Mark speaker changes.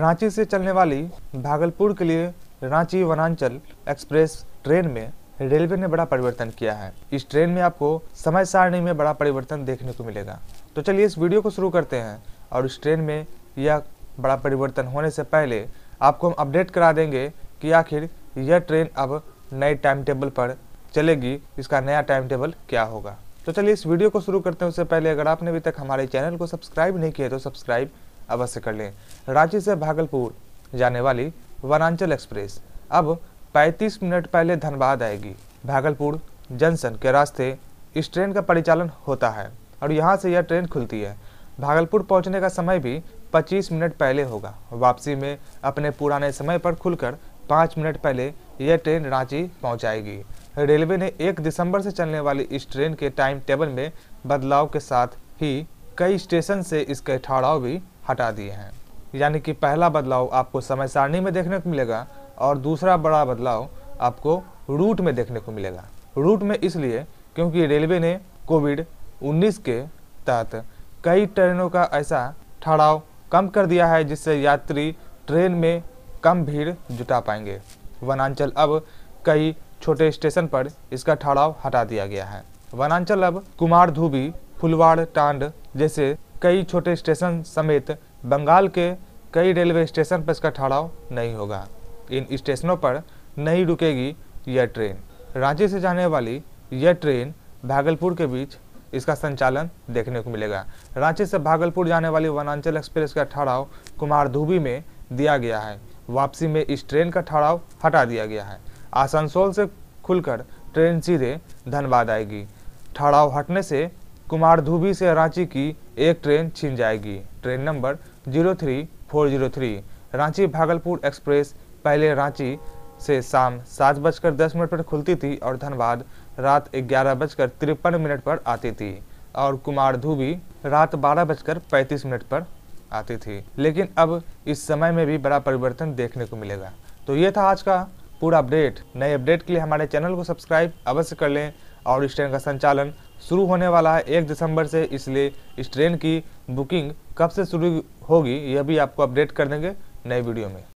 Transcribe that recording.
Speaker 1: रांची से चलने वाली भागलपुर के लिए रांची वनांचल एक्सप्रेस ट्रेन में रेलवे ने बड़ा परिवर्तन किया है इस ट्रेन में आपको समय सारणी में बड़ा परिवर्तन देखने को मिलेगा तो चलिए इस वीडियो को शुरू करते हैं और इस ट्रेन में यह बड़ा परिवर्तन होने से पहले आपको हम अपडेट करा देंगे कि आखिर यह ट्रेन अब नए टाइम टेबल पर चलेगी इसका नया टाइम टेबल क्या होगा तो चलिए इस वीडियो को शुरू करते हैं उससे पहले अगर आपने अभी तक हमारे चैनल को सब्सक्राइब नहीं किया तो सब्सक्राइब अवश्य कर लें रांची से भागलपुर जाने वाली वनांचल एक्सप्रेस अब 35 मिनट पहले धनबाद आएगी भागलपुर जंक्शन के रास्ते इस ट्रेन का परिचालन होता है और यहाँ से यह ट्रेन खुलती है भागलपुर पहुँचने का समय भी 25 मिनट पहले होगा वापसी में अपने पुराने समय पर खुलकर पाँच मिनट पहले यह ट्रेन रांची पहुँचाएगी रेलवे ने एक दिसंबर से चलने वाली इस ट्रेन के टाइम टेबल में बदलाव के साथ ही कई स्टेशन से इसका ठहराव भी हटा दिए हैं यानी कि पहला बदलाव आपको समय सारणी में देखने को मिलेगा और दूसरा बड़ा बदलाव आपको रूट में देखने को मिलेगा रूट में इसलिए क्योंकि रेलवे ने कोविड 19 के तहत कई ट्रेनों का ऐसा ठहराव कम कर दिया है जिससे यात्री ट्रेन में कम भीड़ जुटा पाएंगे वनांचल अब कई छोटे स्टेशन पर इसका ठहराव हटा दिया गया है वनांचल अब कुमार धूबी फुलवाड़ टांड जैसे कई छोटे स्टेशन समेत बंगाल के कई रेलवे स्टेशन पर इसका ठहराव नहीं होगा इन स्टेशनों पर नहीं रुकेगी यह ट्रेन रांची से जाने वाली यह ट्रेन भागलपुर के बीच इसका संचालन देखने को मिलेगा रांची से भागलपुर जाने वाली वनांचल एक्सप्रेस का ठहराव कुमार धूबी में दिया गया है वापसी में इस ट्रेन का ठहराव हटा दिया गया है आसनसोल से खुलकर ट्रेन सीधे धनबाद आएगी ठहराव हटने से कुमार धूबी से रांची की एक ट्रेन छिन जाएगी train number 03403 Ranchi Bhagalpur express पहले रांची से शाम सात बजकर दस मिनट पर खुलती थी और धनबाद रात ग्यारह बजकर तिरपन मिनट पर आती थी और कुमार धूबी रात बारह बजकर पैंतीस मिनट पर आती थी लेकिन अब इस समय में भी बड़ा परिवर्तन देखने को मिलेगा तो ये था आज का पूरा अपडेट नए अपडेट के लिए हमारे चैनल को सब्सक्राइब अवश्य कर लें और इस ट्रेन का संचालन शुरू होने वाला है एक दिसंबर से इसलिए इस ट्रेन की बुकिंग कब से शुरू होगी यह भी आपको अपडेट कर देंगे नए वीडियो में